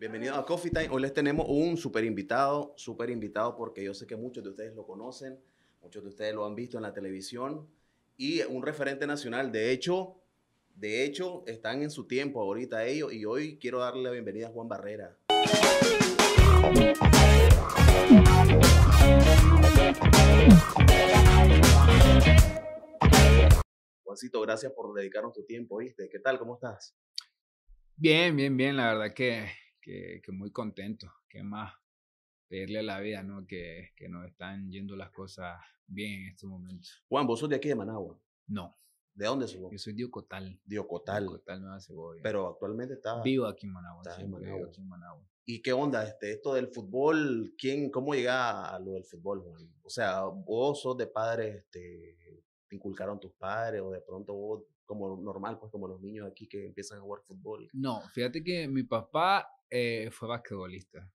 Bienvenidos a Coffee Time. Hoy les tenemos un super invitado, super invitado porque yo sé que muchos de ustedes lo conocen, muchos de ustedes lo han visto en la televisión y un referente nacional. De hecho, de hecho, están en su tiempo ahorita ellos y hoy quiero darle la bienvenida a Juan Barrera. Juancito, gracias por dedicarnos tu tiempo, ¿viste? ¿Qué tal? ¿Cómo estás? Bien, bien, bien. La verdad que que, muy contento, que más pedirle a la vida, ¿no? Que, que nos están yendo las cosas bien en estos momentos. Juan, ¿vos sos de aquí de Managua? No. ¿De dónde sos? Yo soy de Diocotal. Diocotal, Nueva Segovia. Pero actualmente está Vivo aquí en Managua. Vivo aquí en Managua. ¿Y qué onda? Este, esto del fútbol, ¿quién, ¿cómo llega a lo del fútbol, Juan? O sea, vos sos de padres, este, te inculcaron tus padres o de pronto vos como normal, pues como los niños aquí que empiezan a jugar fútbol. No, fíjate que mi papá eh, fue basquetbolista.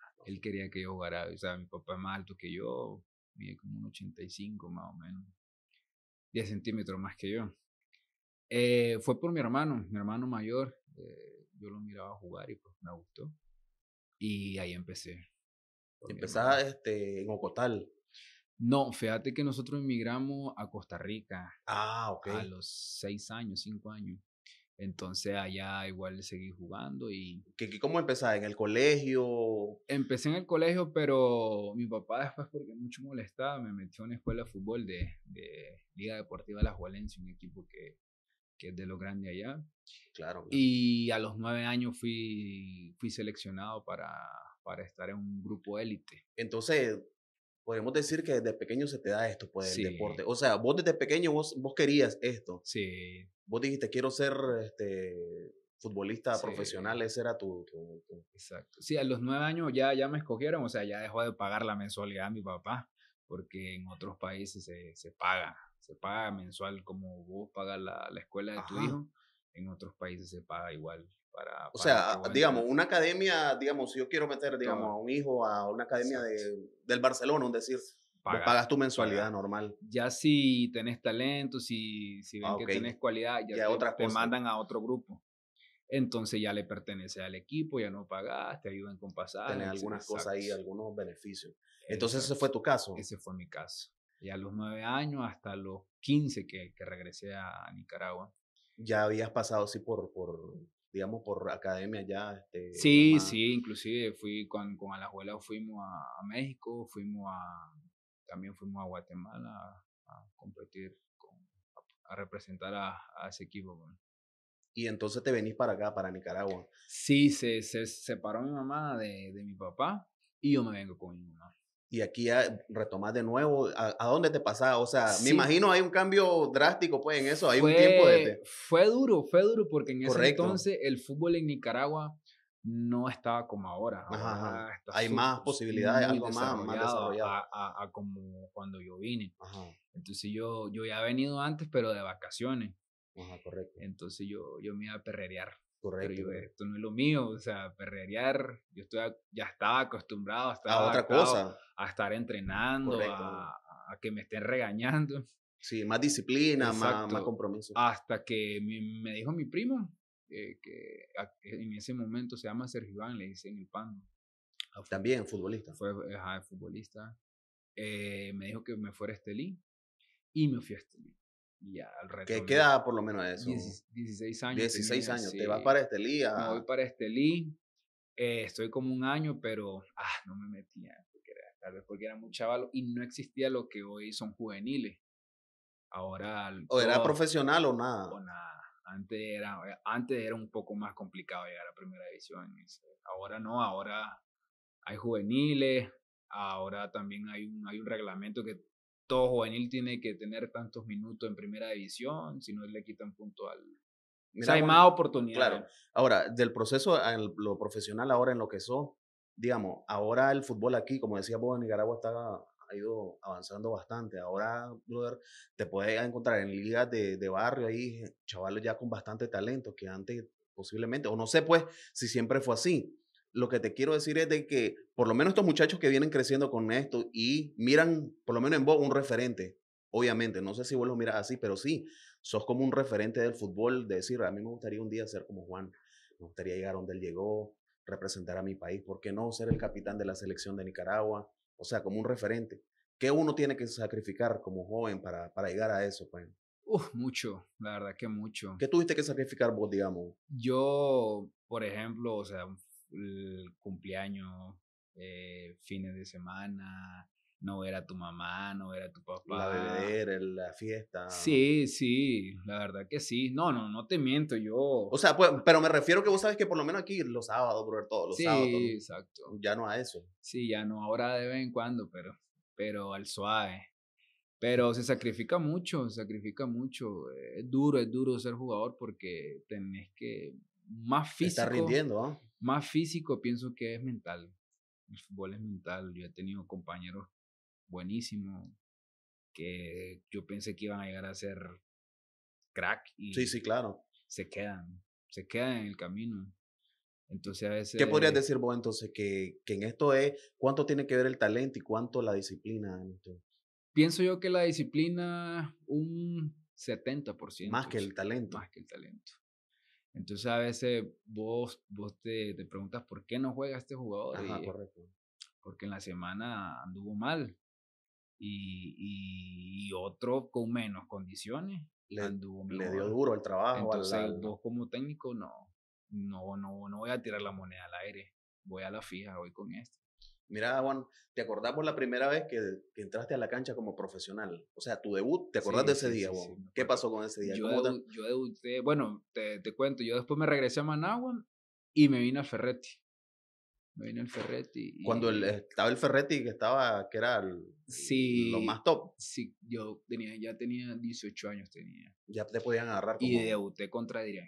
Ah, Él quería que yo jugara, o sea, mi papá es más alto que yo, mide como un 85 más o menos, 10 centímetros más que yo. Eh, fue por mi hermano, mi hermano mayor, eh, yo lo miraba jugar y pues me gustó. Y ahí empecé. Empezaba este, en Ocotal. No, fíjate que nosotros emigramos a Costa Rica. Ah, ok. A los seis años, cinco años. Entonces allá igual seguí jugando y... cómo empezaste? ¿En el colegio? Empecé en el colegio, pero mi papá después, porque mucho molestaba, me metió en una escuela de fútbol de, Liga Deportiva La Juelense, un equipo que, es de lo grande allá. Claro. Y a los nueve años fui, fui seleccionado para, para estar en un grupo élite. Entonces, podemos decir que desde pequeño se te da esto, pues, el deporte. O sea, vos desde pequeño vos, vos querías esto. Sí. Vos dijiste, quiero ser este, futbolista profesional, ese era tu, Exacto. Sí, a los nueve años ya, ya me escogieron, o sea, ya dejó de pagar la mensualidad a mi papá, porque en otros países se, paga, se paga mensual como vos pagas la, escuela de tu hijo, en otros países se paga igual o sea, digamos, una academia, digamos, si yo quiero meter, digamos, a un hijo a una academia de, del Barcelona, un decir, pagas, tu mensualidad normal. Ya si tenés talento, si, si ah, ven que tenés cualidad, ya, te, otras mandan a otro grupo. Entonces ya le pertenece al equipo, ya no pagas, te ayudan con pasar. Tienes algunas cosas ahí, algunos beneficios. Entonces ese fue tu caso. Ese fue mi caso. Y a los nueve años hasta los quince que, que regresé a Nicaragua. Ya habías pasado, sí, por, por, digamos, por academia ya. Este, sí, sí, inclusive fui con, con Alajuela, fuimos a, México, fuimos a, también fuimos a Guatemala a, competir, con, a, representar a, ese equipo. Y entonces te venís para acá, para Nicaragua. Sí, se, se separó mi mamá de, de mi papá y yo me vengo con mi mamá. Y aquí retomás de nuevo, ¿a, dónde te pasaba O sea, me imagino hay un cambio drástico pues en eso, hay un tiempo de... Fue duro, fue duro, porque en ese entonces el fútbol en Nicaragua no estaba como ahora. hay más posibilidades, algo más, más desarrollado. A, como cuando yo vine. Entonces yo, yo ya he venido antes, pero de vacaciones. Ajá, correcto. Entonces yo, yo me iba a perrerear. Correcto. esto no es lo mío, o sea, perrear, yo estoy ya estaba acostumbrado a, otra cosa. a estar entrenando, a, que me estén regañando. Sí, más disciplina, más, compromiso. Hasta que me, dijo mi primo, eh, que en ese momento se llama Sergio Iván, le en el pan. Ah, también futbolista. Fue futbolista. Eh, me dijo que me fuera a Estelí y me fui a Estelí. Y al ¿Qué queda por lo menos eso? 16 años. 16 años. Te vas para Estelí. A... voy ah. para Estelí. Eh, estoy como un año, pero ah, no me metía. Porque era, tal vez porque era muy chaval y no existía lo que hoy son juveniles. Ahora. ¿O era profesional o nada? O nada. Antes era, eh, antes era un poco más complicado llegar a primera división. Ahora no, ahora hay juveniles, ahora también hay un, hay un reglamento que todo juvenil tiene que tener tantos minutos en primera división, si no le quitan punto al... hay más oportunidades. Claro. Ahora, del proceso a lo profesional, ahora en lo que son digamos, ahora el fútbol aquí, como decía vos, en Nicaragua está ha ido avanzando bastante. Ahora, te puedes encontrar en ligas de, de barrio ahí, chavales ya con bastante talento, que antes posiblemente, o no sé pues si siempre fue así, lo que te quiero decir es de que por lo menos estos muchachos que vienen creciendo con esto y miran, por lo menos en vos, un referente, obviamente, no sé si vos lo miras así, pero sí, sos como un referente del fútbol, de decir, a mí me gustaría un día ser como Juan, me gustaría llegar donde él llegó, representar a mi país, ¿por qué no ser el capitán de la selección de Nicaragua? O sea, como un referente. ¿Qué uno tiene que sacrificar como joven para, para llegar a eso? Pues? mucho, la verdad que mucho. ¿Qué tuviste que sacrificar vos, digamos? Yo, por ejemplo, o sea, el cumpleaños, eh, fines de semana, no ver a tu mamá, no ver a tu papá. La la fiesta. Sí, sí, la verdad que sí. No, no, no te miento, yo. O sea, pues, pero me refiero que vos sabes que por lo menos aquí los sábados, todos los sábados. Sí, exacto. Ya no a eso. Sí, ya no, ahora de vez en cuando, pero, pero al suave. Pero se sacrifica mucho, se sacrifica mucho. Es duro, es duro ser jugador porque tenés que más físico. Está rindiendo, ¿ah? más físico pienso que es mental. El fútbol es mental. Yo he tenido compañeros buenísimos que yo pensé que iban a llegar a ser crack y sí, sí, claro. se quedan, se quedan en el camino. Entonces a veces... ¿Qué podrías decir vos entonces que, en esto es cuánto tiene que ver el talento y cuánto la disciplina? Pienso yo que la disciplina un 70%. Más que el talento. Más que el talento. Entonces a veces vos, vos te, te preguntas por qué no juega este jugador. correcto. Porque en la semana anduvo mal. Y, y, otro con menos condiciones le, anduvo Le dio duro el trabajo. Entonces al, vos como técnico no, no, no, no voy a tirar la moneda al aire. Voy a la fija, voy con esto. Mira, Juan, ¿te acordás por la primera vez que, entraste a la cancha como profesional? O sea, tu debut, ¿te acordás de ese día, Juan? ¿Qué pasó con ese día? Yo, debuté, bueno, te, te, cuento, yo después me regresé a Managua y me vine a Ferretti. Me vine al Ferretti. Cuando estaba el Ferretti, que estaba, que era lo más top. Sí, yo tenía, ya tenía 18 años, tenía. Ya te podían agarrar. Y debuté contra Dirian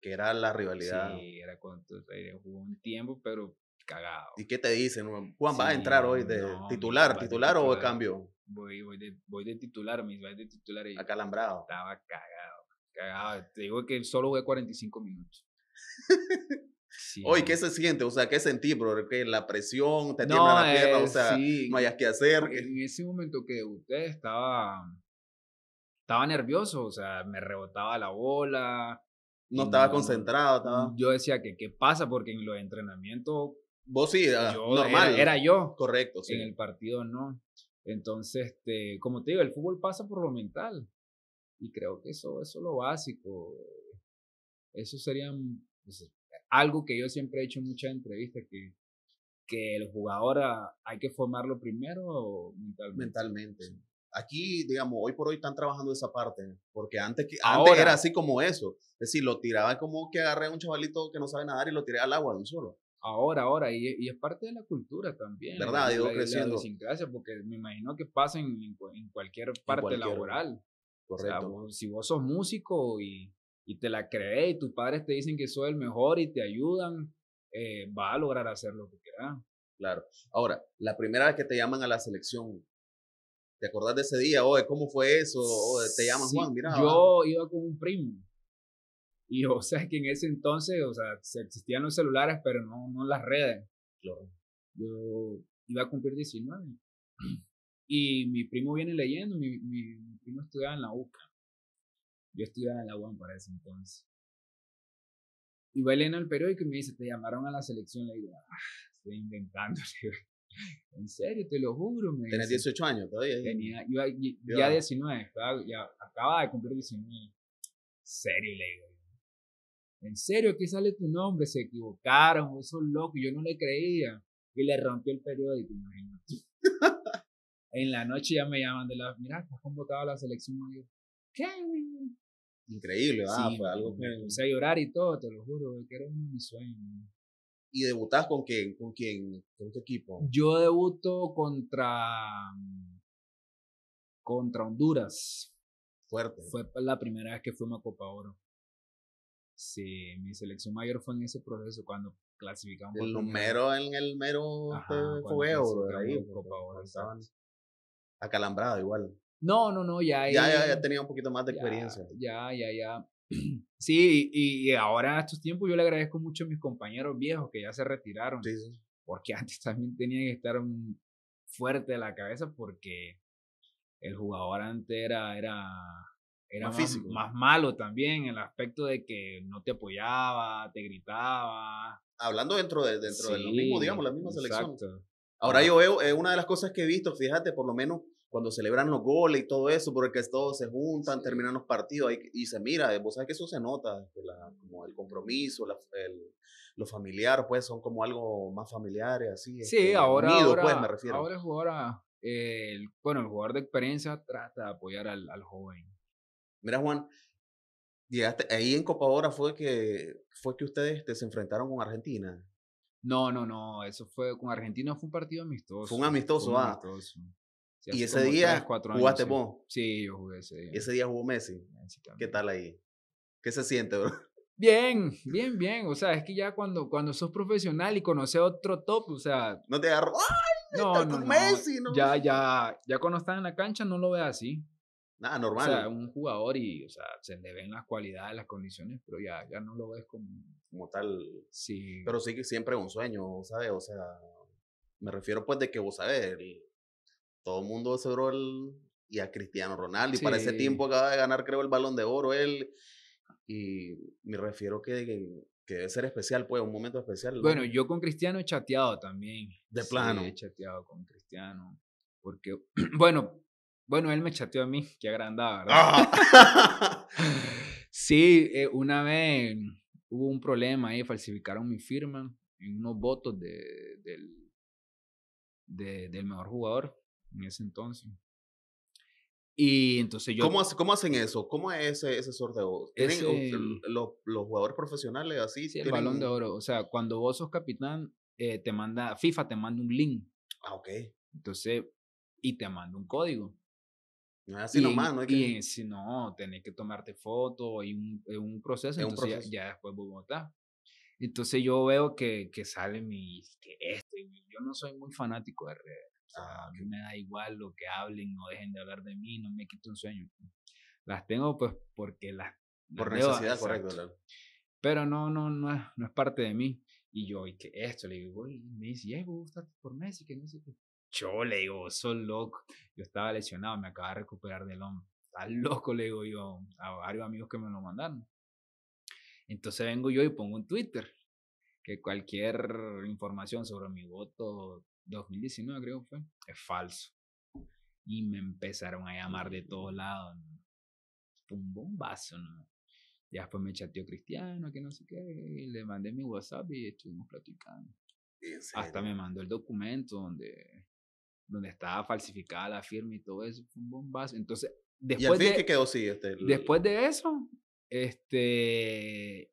que era la rivalidad. Sí, era cuando eh, un tiempo, pero cagado. ¿Y qué te dicen, Juan? ¿Vas a entrar hoy de titular, titular o de cambio? Voy, voy, de, voy de titular, mis voy de titular. Acalambrado. Estaba cagado, cagado. Te digo que solo jugué 45 minutos. Sí. Oye, ¿qué se siente? O sea, ¿qué sentí, bro? ¿Que la presión, te tiembla la pierna, o eh, sea, no hayas que hacer. En ese momento que usted estaba, estaba nervioso, o sea, me rebotaba la bola. No estaba concentrado, estaba. Yo decía que qué pasa, porque en los entrenamientos Vos sí, era ah, yo, normal. Era, yo. Correcto, sí. En el partido no. Entonces, este, como te digo, el fútbol pasa por lo mental. Y creo que eso, es lo básico. Eso sería pues, algo que yo siempre he hecho en muchas entrevistas, que, que el jugador ah, hay que formarlo primero mentalmente. Mentalmente. Aquí, digamos, hoy por hoy están trabajando esa parte, porque antes, que, era así como eso. Es decir, lo tiraba como que agarré a un chavalito que no sabe nadar y lo tiré al agua de un solo. Ahora, ahora, y, es parte de la cultura también. ¿Verdad? La, Digo, porque me imagino que pasa en, cualquier parte laboral. Correcto. si vos sos músico y, te la crees y tus padres te dicen que sos el mejor y te ayudan, eh, vas a lograr hacer lo que quieras. Claro. Ahora, la primera vez que te llaman a la selección, ¿te acordás de ese día? Oye, ¿cómo fue eso? te llaman Juan, mira. Yo iba con un primo y o sea, que en ese entonces, o sea, existían los celulares, pero no, no las redes. Yo iba a cumplir 19. Y mi primo viene leyendo, mi, mi, primo estudiaba en la UCA. Yo estudiaba en la UAM para ese entonces. Y va leyendo el periódico y me dice, te llamaron a la selección. Le digo, ah, estoy inventando. En serio, te lo juro. Me Tenías 18 años todavía. Tenía, yo, ya 19, ya, acaba de cumplir 19. Serio, le digo. ¿En serio aquí sale tu nombre? Se equivocaron, esos locos, yo no le creía. Y le rompió el periódico, imagínate. en la noche ya me llaman de la, mira, has convocado a la selección mayor. ¿Qué? Increíble, fue algo que... Empecé a llorar y todo, te lo juro, que era un sueño. ¿Y debutás con quién? ¿Con quién? ¿Con qué equipo? Yo debuto contra contra Honduras. Fuerte. Fue la primera vez que fuimos a Copa Oro. Sí, mi selección mayor fue en ese proceso cuando clasificamos. El mero en el mero juego pues, estaban acalambrados igual. No, no, no, ya. Ya, ya, tenía un poquito más de experiencia. Ya, ya, ya. Sí, y, ahora a estos tiempos yo le agradezco mucho a mis compañeros viejos que ya se retiraron. Sí, sí. Porque antes también tenían que estar fuerte de la cabeza porque el jugador antes era, era era más, físico. más malo también, el aspecto de que no te apoyaba, te gritaba. Hablando dentro de, dentro lo mismo, digamos, la misma exacto. Ahora yo veo, eh, una de las cosas que he visto, fíjate, por lo menos cuando celebran los goles y todo eso, porque todos se juntan, terminan los partidos y, se mira, eh, vos sabes que eso se nota, como el compromiso, la, el, lo familiar, pues son como algo más familiares, así. Sí, ahora, pues, ahora, me refiero. ahora el jugador, ah, bueno, el jugador de experiencia trata de apoyar al joven. Mira, Juan, ahí en Copa Oro fue que, fue que ustedes se enfrentaron con Argentina. No, no, no, eso fue con Argentina, fue un partido amistoso. Fue un amistoso, ah. y ese día jugaste vos. Sí, yo jugué ese día. ese día jugó Messi. ¿Qué tal ahí? ¿Qué se siente, bro? Bien, bien, bien. O sea, es que ya cuando, cuando sos profesional y conoces otro top, o sea. No te agarro. ¡Ay! No, no, con no. Messi, no. Ya, ya, ya cuando estás en la cancha no lo ves así. Nada, normal. O sea, un jugador y, sea, se le ven las cualidades, las condiciones, pero ya, ya no lo ves como... Como tal. Sí. Pero sí que siempre es un sueño, ¿sabes? O sea, me refiero pues de que vos sabés, todo el mundo celebró el, y a Cristiano Ronaldo, para ese tiempo acaba de ganar creo el balón de oro él, y me refiero que, que, debe ser especial, pues, un momento especial. Bueno, yo con Cristiano he chateado también. De plano. Sí, he chateado con Cristiano, porque, bueno, bueno, él me chateó a mí, qué agrandado, ¿verdad? Ah. sí, eh, una vez hubo un problema ahí, falsificaron mi firma en unos votos de, del, de, del mejor jugador en ese entonces. Y entonces yo... ¿Cómo, cómo hacen eso? ¿Cómo es ese, sorteo? ¿Tienen los, los, jugadores profesionales así? el balón de oro. O sea, cuando vos sos capitán, eh, te manda, FIFA te manda un link. Ah, ok. Entonces, y te manda un código. Así y nomás, ¿no? si no, tenés que tomarte foto y un, eh, un proceso, entonces un Ya, después Bogotá. Entonces yo veo que, que sale mi, que esto, yo no soy muy fanático de redes. Ah, a mí me da igual lo que hablen, no dejen de hablar de mí, no me quito un sueño. Las tengo pues porque las... Por necesidad, correcto. Pero no, no, no es, no es parte de mí. Y yo, y que esto, le digo, y me dice, ya, vos por por Messi, que no sé yo, le digo, sos loco. Yo estaba lesionado, me acaba de recuperar del hombro. Estás loco, le digo yo, a varios amigos que me lo mandaron. Entonces vengo yo y pongo un Twitter que cualquier información sobre mi voto 2019, creo que fue, es falso. Y me empezaron a llamar de todos lados. Un bombazo, ¿no? Ya después me chateó Cristiano, que no sé qué, y le mandé mi WhatsApp y estuvimos platicando. Hasta me mandó el documento donde donde estaba falsificada la firma y todo eso, fue un bombazo. Entonces, después de, que quedó sí, este, Después de eso, este,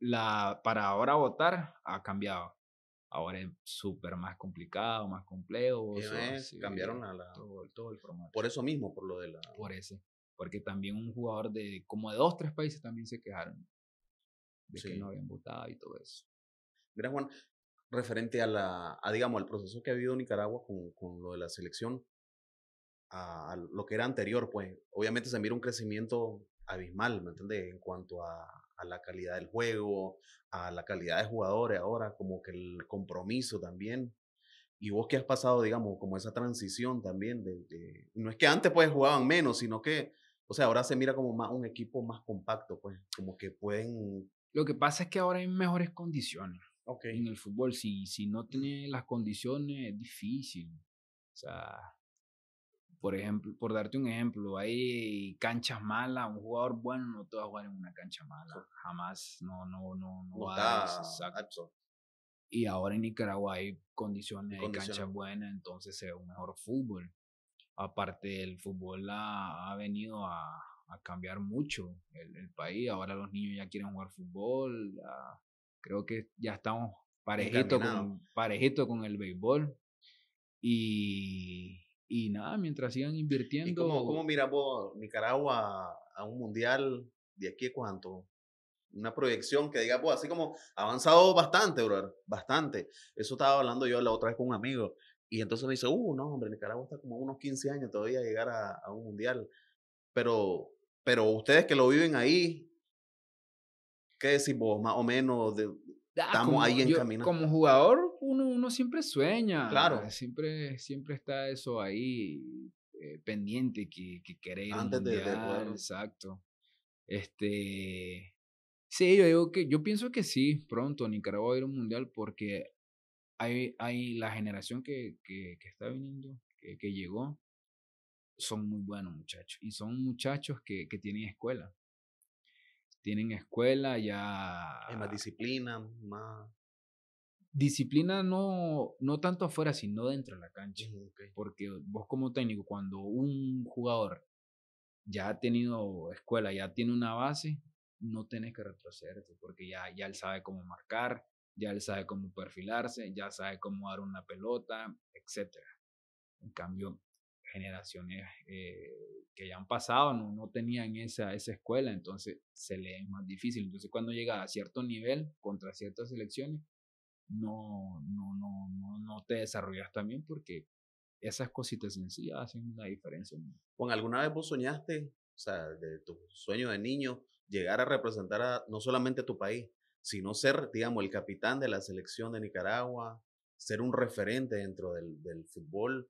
la, para ahora votar ha cambiado. Ahora es súper más complicado, más complejo. Eh, cambiaron a la, todo, el formato. Por eso mismo, por lo de la... Por ese, Porque también un jugador de como de dos, tres países también se quejaron de que no habían votado y todo eso. Gracias, Juan, referente a la, a, digamos, al proceso que ha habido en Nicaragua con, con lo de la selección, a, lo que era anterior, pues obviamente se mira un crecimiento abismal, ¿me entiendes? En cuanto a, a, la calidad del juego, a la calidad de jugadores ahora, como que el compromiso también. Y vos que has pasado, digamos, como esa transición también, de, no es que antes pues jugaban menos, sino que, o sea, ahora se mira como más un equipo más compacto, pues, como que pueden... Lo que pasa es que ahora hay mejores condiciones en el fútbol, si, si no tiene las condiciones, es difícil. O sea, por ejemplo, por darte un ejemplo, hay canchas malas, un jugador bueno no te va a jugar en una cancha mala, jamás, no, no, no, no, va Y ahora en Nicaragua hay condiciones, de canchas buenas, entonces es un mejor fútbol. Aparte, el fútbol ha, ha venido a, a cambiar mucho el, país. Ahora los niños ya quieren jugar fútbol, Creo que ya estamos parejito con, parejito con el béisbol. Y, y nada, mientras sigan invirtiendo. cómo, mira, Nicaragua a un mundial de aquí a cuánto? Una proyección que diga, pues así como avanzado bastante, brother, bastante. Eso estaba hablando yo la otra vez con un amigo. Y entonces me dice, uh, no, hombre, Nicaragua está como unos 15 años todavía a llegar a, a un mundial. Pero, pero ustedes que lo viven ahí, ¿Qué decís Más o menos, de, ah, estamos como, en camino? Como jugador, uno, uno siempre sueña. Claro. Siempre, siempre está eso ahí eh, pendiente que, queremos mundial, Exacto. Este. Sí, yo digo que yo pienso que sí, pronto Nicaragua va a ir a un mundial porque hay, hay la generación que, está viniendo, que, llegó, son muy buenos muchachos. Y son muchachos que tienen escuela tienen escuela, ya... en la disciplina, más... Disciplina no, no tanto afuera, sino dentro de la cancha. Mm, porque vos como técnico, cuando un jugador ya ha tenido escuela, ya tiene una base, no tenés que retrocederte, porque ya, ya él sabe cómo marcar, ya él sabe cómo perfilarse, ya sabe cómo dar una pelota, etcétera En cambio, generaciones eh, que ya han pasado no, tenían esa, esa escuela, entonces se le es más difícil. Entonces cuando llega a cierto nivel contra ciertas selecciones, no, no, no, no, no te desarrollas también porque esas cositas sencillas hacen una diferencia. Juan, ¿alguna vez vos soñaste, o sea, de tu sueño de niño, llegar a representar a, no solamente a tu país, sino ser, digamos, el capitán de la selección de Nicaragua, ser un referente dentro del, del fútbol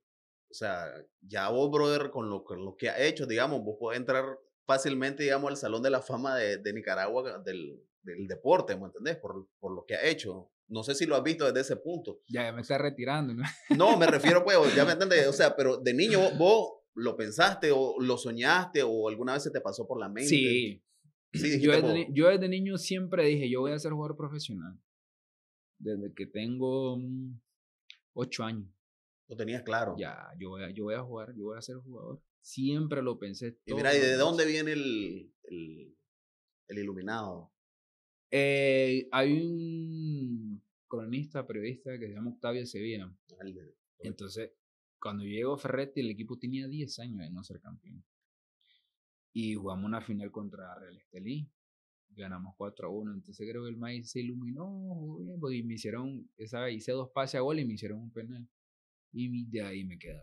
o sea, ya vos, brother, con lo, lo que ha hecho, digamos, vos podés entrar fácilmente, digamos, al Salón de la Fama de, de Nicaragua del, del, deporte, ¿me entendés? Por, por lo que ha hecho. No sé si lo has visto desde ese punto. Ya, me está retirando, ¿no? No, me refiero, pues, ya me entendés. O sea, pero de niño vos, lo pensaste o lo soñaste o alguna vez se te pasó por la mente. Sí. yo, yo desde niño siempre dije, yo voy a ser jugador profesional. Desde que tengo mm, ocho años. Lo tenías claro. Ya, yo voy a, yo voy a jugar, yo voy a ser jugador. Siempre lo pensé. y mira, ¿y de dónde viene el, el, iluminado? Eh, hay un cronista, periodista que se llama Octavio Sevilla. Entonces, cuando llegó Ferretti, el equipo tenía 10 años de no ser campeón. Y jugamos una final contra Real Estelí. Ganamos 4 a 1. Entonces creo que el maíz se iluminó. Y me hicieron, esa, hice dos pases a gol y me hicieron un penal. Y de ahí me quedé.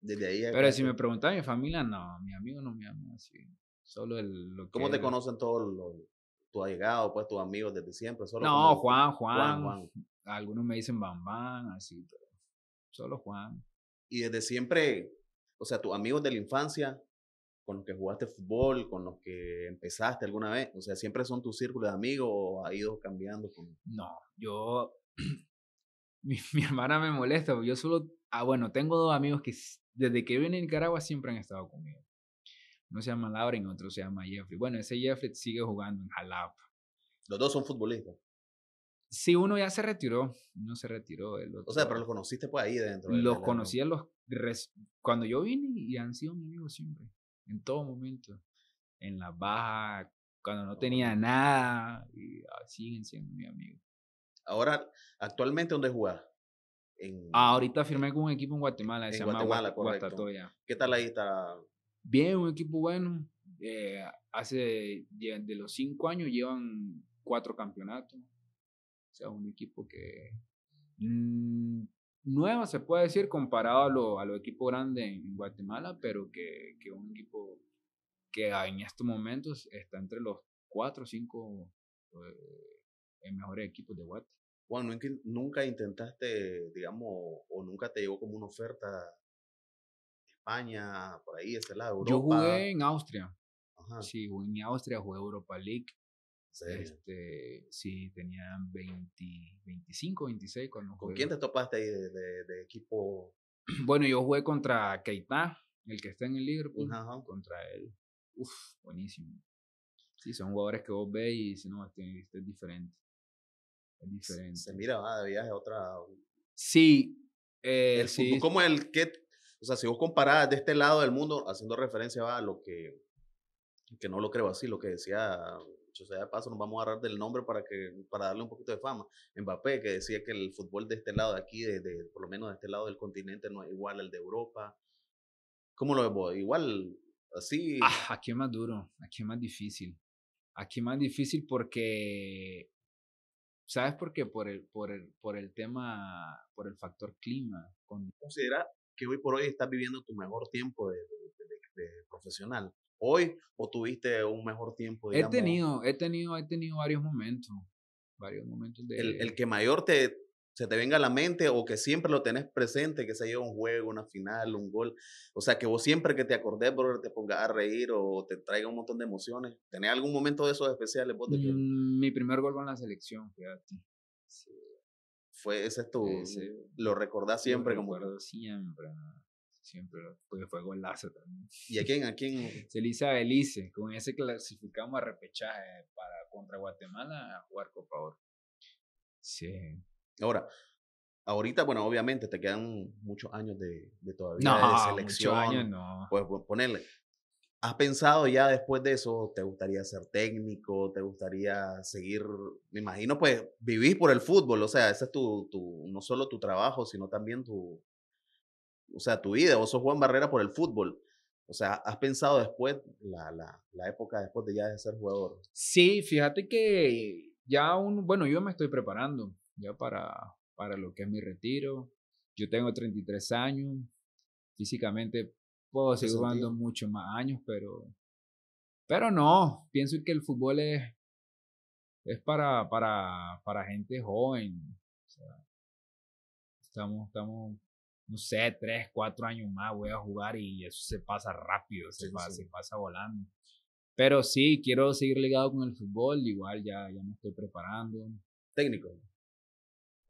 Desde ahí. Pero si me preguntaba mi familia, no, Mi amigo no me ama. así. Solo el. ¿Cómo te conocen todos los, tus allegados, pues tus amigos desde siempre? no, Juan, Juan, Algunos me dicen Bam Bam, así, pero solo Juan. Y desde siempre, o sea, tus amigos de la infancia, con los que jugaste fútbol, con los que empezaste alguna vez, o sea, siempre son tus círculos de amigos o ha ido cambiando. No, yo mi, hermana me molesta, pues, yo solo, ah, bueno, tengo dos amigos que desde que vine en Nicaragua siempre han estado conmigo. Uno se llama Lauren, otro se llama Jeffrey. Bueno, ese Jeffrey sigue jugando en Jalapa. Los dos son futbolistas. Sí, uno ya se retiró, no se retiró. El otro. O sea, pero los conociste pues ahí dentro. los conocí los, cuando yo vine y han sido mis amigos siempre, en todo momento. En la baja, cuando no tenía nada, y, ah, siguen siendo mis amigos. Ahora, actualmente, ¿dónde juega? ah, ahorita firmé con un equipo en Guatemala, Guatemala, llama ¿Qué tal ahí está? Bien, un equipo bueno. Eh, hace de, los cinco años llevan cuatro campeonatos. O sea, un equipo que mmm, nuevo se puede decir comparado a los a los equipos grandes en Guatemala, pero que, que un equipo que en estos momentos está entre los cuatro o cinco eh, mejores equipos de Watt. bueno ¿nunca intentaste, digamos, o nunca te llegó como una oferta España, por ahí, ese lado, Europa? Yo jugué en Austria. Sí, jugué en Austria, jugué Europa League. Este, sí, tenían 20, 25, 26 cuando ¿Con quién te topaste ahí de, equipo? Bueno, yo jugué contra Keita, el que está en el Liverpool, contra él. Uf, buenísimo. Sí, son jugadores que vos ves y si no, este, este es diferente diferente. Se de viaje a otra. Sí. Eh, Como el que. O sea, si vos comparás de este lado del mundo, haciendo referencia va, a lo que. Que no lo creo así, lo que decía. yo sea de paso, nos vamos a agarrar del nombre para, que, para darle un poquito de fama. Mbappé, que decía que el fútbol de este lado de aquí, de, por lo menos de este lado del continente, no es igual al de Europa. ¿Cómo lo ves Igual, así. Ah, aquí es más duro, aquí es más difícil. Aquí es más difícil porque ¿Sabes por qué? Por el, por el, por el tema, por el factor clima. Considera que hoy por hoy estás viviendo tu mejor tiempo de, profesional. Hoy o tuviste un mejor tiempo. Digamos? He tenido, he tenido, he tenido varios momentos, varios momentos de. El, el que mayor te, se te venga a la mente o que siempre lo tenés presente, que se sea un juego, una final, un gol. O sea, que vos siempre que te acordés, bro, te pongas a reír o te traiga un montón de emociones. ¿Tenés algún momento de esos especiales vos? De mm, Mi primer gol con la selección, fíjate. Sí. Fue, ese es tu... lo recordás siempre lo como... Recuerdo siempre, siempre, porque fue golazo también. ¿Y a quién? ¿A quién? Se Elise, con ese clasificamos a repechaje para, contra Guatemala a jugar Copa Oro. Sí, Ahora, ahorita, bueno, obviamente te quedan muchos años de, de todavía de selección. Pues, ponerle. ¿Has pensado ya después de eso, te gustaría ser técnico, te gustaría seguir, me imagino, pues vivís por el fútbol, o sea, ese es tu, tu, no solo tu trabajo, sino también tu, o sea, tu vida, vos sos Juan Barrera por el fútbol. O sea, ¿has pensado después, la, época después de ya de ser jugador? Sí, fíjate que ya un, bueno, yo me estoy preparando ya para, para lo que es mi retiro. Yo tengo 33 años, físicamente puedo seguir jugando mucho más años, pero, pero no, pienso que el fútbol es, es para, para, para gente joven. estamos, estamos, no sé, 3, 4 años más voy a jugar y eso se pasa rápido, se, Pasa, se pasa volando. Pero sí, quiero seguir ligado con el fútbol, igual ya, ya me estoy preparando. Técnico.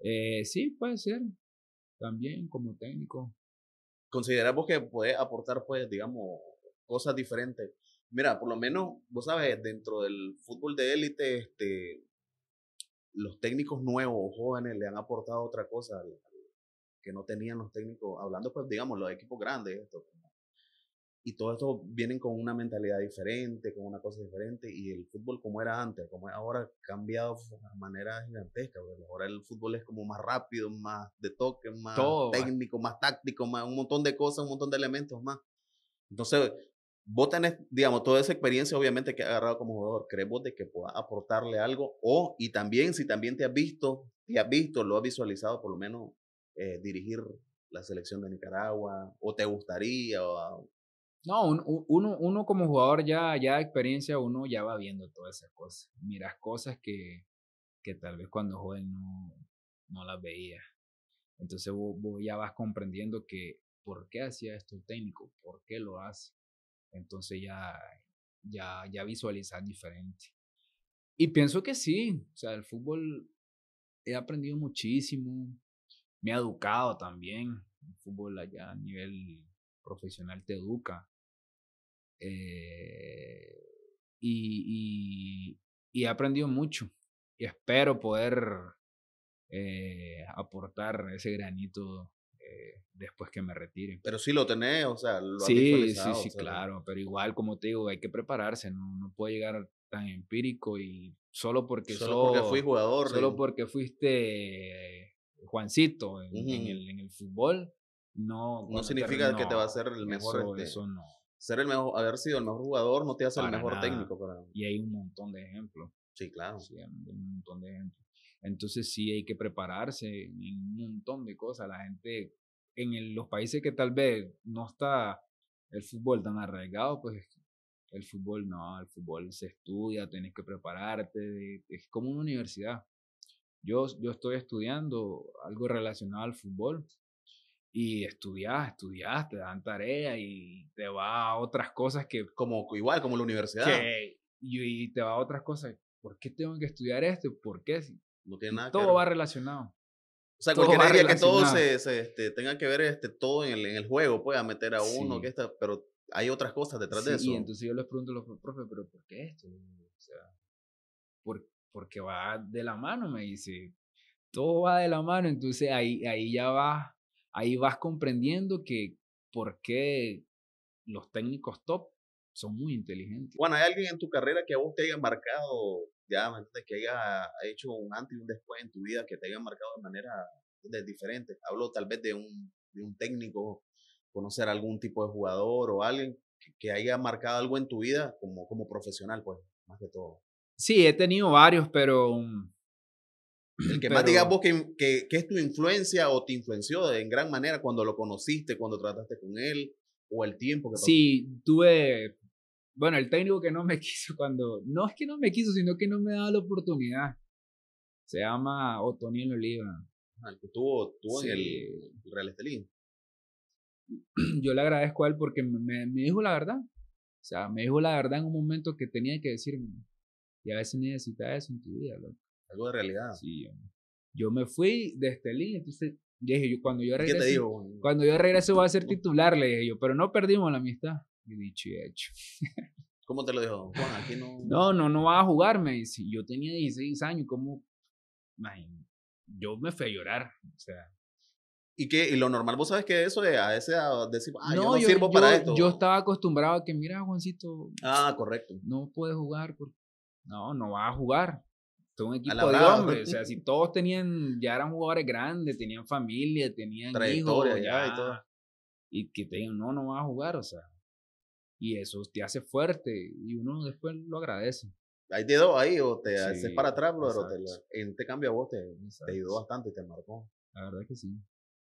Eh, sí, puede ser. También como técnico. Consideramos que puede aportar, pues, digamos, cosas diferentes. Mira, por lo menos, vos sabes, dentro del fútbol de élite, este, los técnicos nuevos, o jóvenes, le han aportado otra cosa que no tenían los técnicos, hablando, pues, digamos, los equipos grandes, esto, y todo esto vienen con una mentalidad diferente, con una cosa diferente, y el fútbol como era antes, como es ahora, ha cambiado de manera gigantesca, ahora el fútbol es como más rápido, más de toque, más técnico, más táctico, más un montón de cosas, un montón de elementos más. Entonces, vos tenés, digamos, toda esa experiencia obviamente que has agarrado como jugador, ¿crees vos de que pueda aportarle algo? O, y también, si también te has visto, te has visto, lo has visualizado por lo menos eh, dirigir la selección de Nicaragua, o te gustaría, o, no, uno, uno, como jugador ya, ya de experiencia, uno ya va viendo todas esas cosas. Miras cosas que, que tal vez cuando joven no, no las veía. Entonces vos, vos ya vas comprendiendo que por qué hacía esto el técnico, por qué lo hace. Entonces ya, ya, ya visualizas diferente. Y pienso que sí, o sea, el fútbol he aprendido muchísimo, me ha educado también. El fútbol allá a nivel profesional te educa. Eh, y, y, he aprendido mucho y espero poder eh, aportar ese granito eh, después que me retire. Pero sí lo tenés, o sea, lo Sí, sí, sí, claro, pero igual como te digo, hay que prepararse, no, no puede llegar tan empírico y solo porque... Solo fui jugador. Solo porque fuiste Juancito en, el, en el fútbol, no... No significa que te va a ser el mejor. eso no ser el mejor, haber sido el mejor jugador no te hace el mejor técnico. Para... Y hay un montón de ejemplos. Sí, claro. Sí, un montón de ejemplos. Entonces sí hay que prepararse en un montón de cosas. La gente en los países que tal vez no está el fútbol tan arraigado, pues el fútbol no, el fútbol se estudia, tienes que prepararte, es como una universidad. Yo, yo estoy estudiando algo relacionado al fútbol y estudias, estudias, te dan tarea y te va a otras cosas que... Como, igual, como la universidad. y, te va a otras cosas. ¿Por qué tengo que estudiar esto? ¿Por qué? todo va relacionado. O sea, cualquier día que todo se, este, tenga que ver este, todo en el, en el juego, pueda meter a uno, que está, pero hay otras cosas detrás de eso. Y entonces yo les pregunto a los profes, ¿pero por qué esto? O sea, ¿por, porque va de la mano, me dice. Todo va de la mano, entonces ahí, ahí ya va ahí vas comprendiendo que por qué los técnicos top son muy inteligentes. Bueno, ¿hay alguien en tu carrera que a vos te haya marcado, ya, que haya hecho un antes y un después en tu vida, que te haya marcado de manera diferente? Hablo tal vez de un, de un técnico, conocer algún tipo de jugador o alguien que, haya marcado algo en tu vida como, como profesional, pues, más que todo. Sí, he tenido varios, pero mm, el que más digas vos que, es tu influencia o te influenció en gran manera cuando lo conociste, cuando trataste con él, o el tiempo que Sí, tuve. Bueno, el técnico que no me quiso cuando. No es que no me quiso, sino que no me daba la oportunidad. Se llama Otoniel Oliva. el que estuvo tuvo en el, Real Estelín. Yo le agradezco a él porque me, me dijo la verdad. O sea, me dijo la verdad en un momento que tenía que decirme. Y a veces necesitas eso en tu vida, algo de realidad. Sí, yo me fui de Estelín, entonces dije, yo, cuando yo regreso, Cuando yo regrese voy a ser titular, le dije yo, pero no perdimos la amistad. Y dicho y hecho. ¿Cómo te lo dijo? Juan, aquí no... No, no, no vas a jugar, me dice. Yo tenía 16 años, como yo me fui a llorar, o sea... ¿Y, que, lo normal, vos sabes que eso es a ese decir, ah, no, yo sirvo para esto. Yo estaba acostumbrado a que, mira, Juancito. Ah, correcto. No puedes jugar. No, no va a jugar un equipo de hombres. Pues. O sea, si todos tenían, ya eran jugadores grandes, tenían familia, tenían hijos, ya, y todo. Y que te digan, no, no vas a jugar, o sea. Y eso te hace fuerte y uno después lo agradece. Hay te ahí, o te hace haces para atrás, pero te, en a vos, te, ayudó bastante, y te marcó. La verdad que sí.